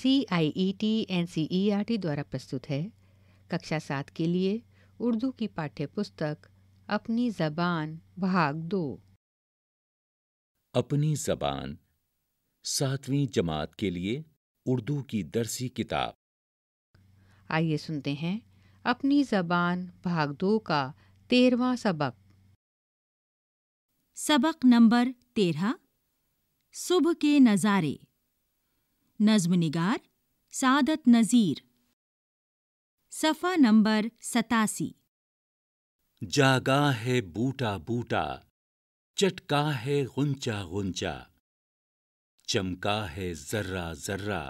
C I E T N C E R T द्वारा प्रस्तुत है कक्षा सात के लिए उर्दू की पाठ्य पुस्तक अपनी जबान भाग दो अपनी जबान सातवीं जमात के लिए उर्दू की दरसी किताब आइए सुनते हैं अपनी जबान भाग दो का तेरवा सबक सबक नंबर तेरह सुबह के नज़ारे नज्म निगार सादत नज़ीर सफ़ा नंबर सतासी जागा है बूटा बूटा चटका है गुंचा गुंचा चमका है जर्रा जर्रा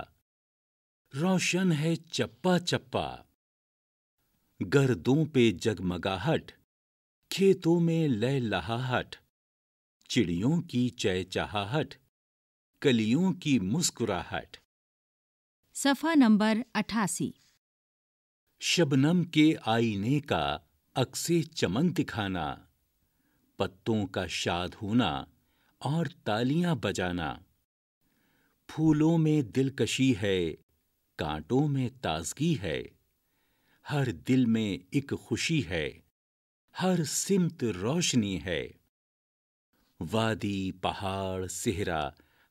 रोशन है चप्पा चप्पा गर्दों पे जगमगाहट खेतों में लय लहाहट चिड़ियों की चहचहाहट कलियों की मुस्कुराहट सफ़ा नंबर अठासी शबनम के आईने का अक्से चमन दिखाना पत्तों का शाद होना और तालियां बजाना फूलों में दिलकशी है कांटों में ताजगी है हर दिल में एक खुशी है हर सिमत रोशनी है वादी पहाड़ सेहरा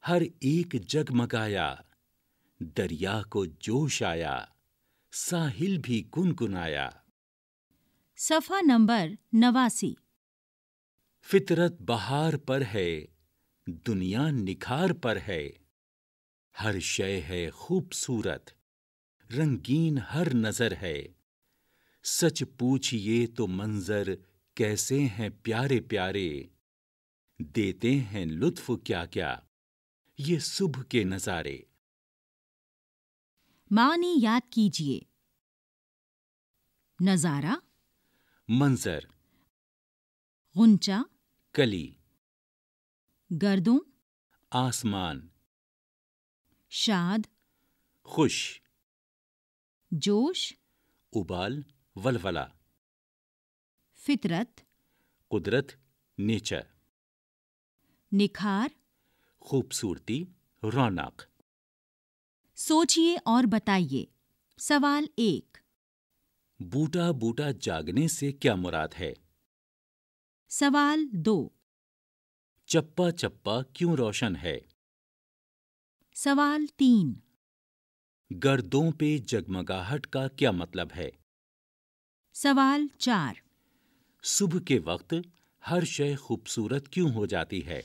हर एक जगमगाया दरिया को जोश आया साहिल भी गुनगुनाया सफा नंबर नवासी फितरत बहार पर है दुनिया निखार पर है हर शय है खूबसूरत रंगीन हर नजर है सच पूछिए तो मंजर कैसे हैं प्यारे प्यारे देते हैं लुत्फ क्या क्या ये सुबह के नज़ारे मानी याद कीजिए नजारा मंजर गुंचा कली गर्दों आसमान शाद खुश जोश उबाल वलवला फितरत कुदरत नेचर निखार खूबसूरती रौनक सोचिए और बताइए सवाल एक बूटा बूटा जागने से क्या मुराद है सवाल दो चप्पा चप्पा क्यों रोशन है सवाल तीन गर्दों पे जगमगाहट का क्या मतलब है सवाल चार सुबह के वक्त हर शय खूबसूरत क्यों हो जाती है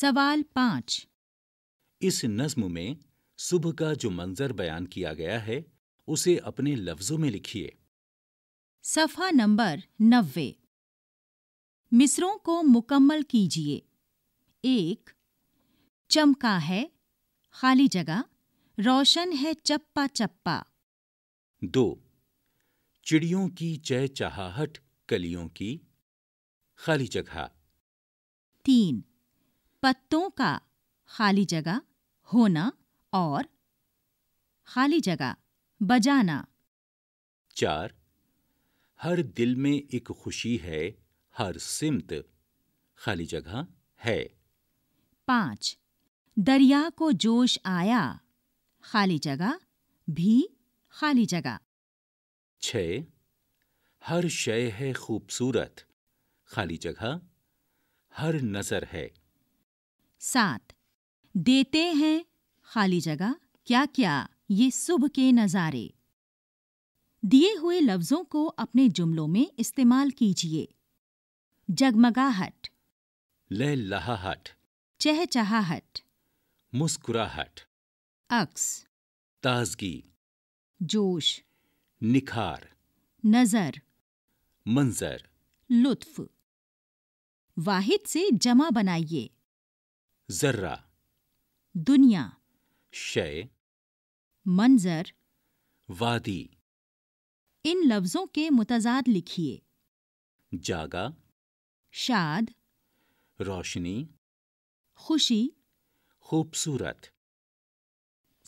सवाल पांच इस नज्म में सुबह का जो मंजर बयान किया गया है उसे अपने लफ्जों में लिखिए सफा नंबर नब्बे मिसरों को मुकम्मल कीजिए एक चमका है खाली जगह रोशन है चप्पा चप्पा दो चिड़ियों की चय चाहट कलियों की खाली जगह तीन पत्तों का खाली जगह होना और खाली जगह बजाना चार हर दिल में एक खुशी है हर सिमत खाली जगह है पाँच दरिया को जोश आया खाली जगह भी खाली जगह छ हर शय है खूबसूरत खाली जगह हर नजर है सात देते हैं खाली जगह क्या क्या ये सुबह के नज़ारे दिए हुए लफ्ज़ों को अपने जुमलों में इस्तेमाल कीजिए जगमगाहट लहलहाहट चहचहाहट मुस्कुराहट अक्स ताजगी जोश निखार नज़र मंजर लुत्फ वाहिद से जमा बनाइए जर्रा दुनिया शय मंजर वादी इन लफ्जों के मुतजाद लिखिए जागा शाद रोशनी खुशी खूबसूरत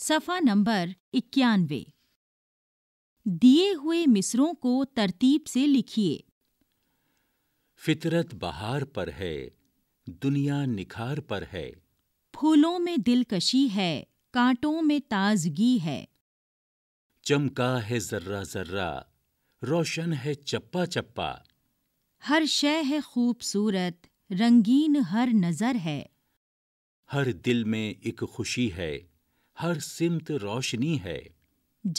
सफ़ा नंबर इक्यानवे दिए हुए मिसरों को तरतीब से लिखिए फितरत बहार पर है दुनिया निखार पर है फूलों में दिलकशी है कांटों में ताजगी है चमका है जर्रा जर्रा रोशन है चप्पा चप्पा हर शय है खूबसूरत रंगीन हर नजर है हर दिल में एक खुशी है हर सिमत रोशनी है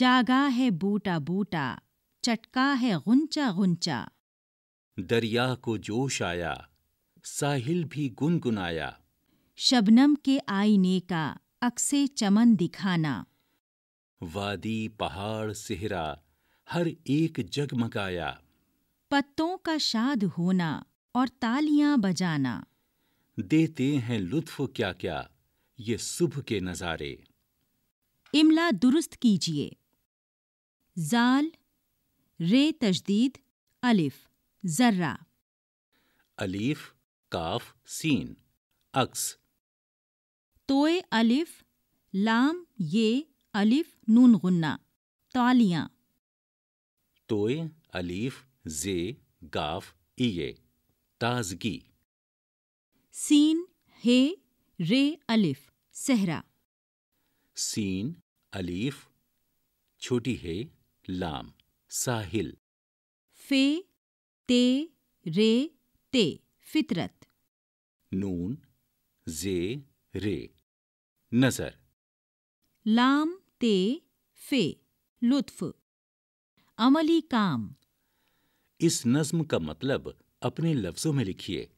जागा है बूटा बूटा चटका है गुंचा गुंचा दरिया को जोश आया साहिल भी गुनगुनाया शबनम के आईने का अक्से चमन दिखाना वादी पहाड़ सिहरा हर एक जगमगाया पत्तों का शाद होना और तालियां बजाना देते हैं लुत्फ क्या क्या ये सुबह के नज़ारे इमला दुरुस्त कीजिए जाल रे तजदीद अलिफ जर्रा अलीफ काफ सीन अक्स तोय अलिफ लाम ये अलिफ नून गुन्ना तालियाँ तोय अलीफ जे गाफ इये ताजगी सीन हे रे अलिफ सहरा सीन अलीफ छोटी हे लाम साहिल फे ते रे ते फितरत नून जे रे नजर लाम ते फे लुत्फ अमली काम इस नज्म का मतलब अपने लफ्जों में लिखिए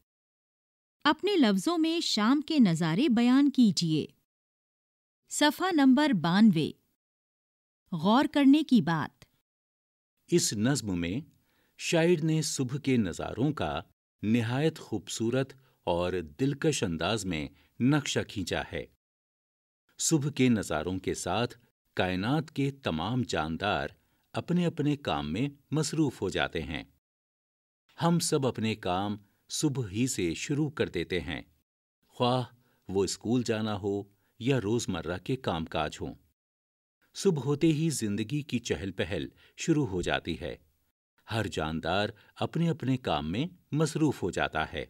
अपने लफ्जों में शाम के नज़ारे बयान कीजिए सफा नंबर बानवे गौर करने की बात इस नज्म में शायर ने सुबह के नज़ारों का निहायत खूबसूरत और दिलकश अंदाज में नक्शा खींचा है सुबह के नज़ारों के साथ कायनात के तमाम जानदार अपने अपने काम में मसरूफ हो जाते हैं हम सब अपने काम सुबह ही से शुरू कर देते हैं ख्वाह वो स्कूल जाना हो या रोज़मर्रा के कामकाज हों सुबह होते ही जिंदगी की चहल पहल शुरू हो जाती है हर जानदार अपने अपने काम में मसरूफ हो जाता है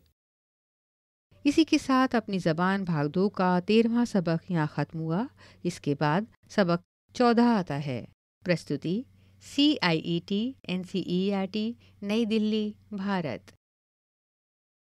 इसी के साथ अपनी ज़बान भाग दो का तेरहवा सबक यहाँ ख़त्म हुआ इसके बाद सबक चौदह आता है प्रस्तुति C I E T N C E R T New Delhi Bharat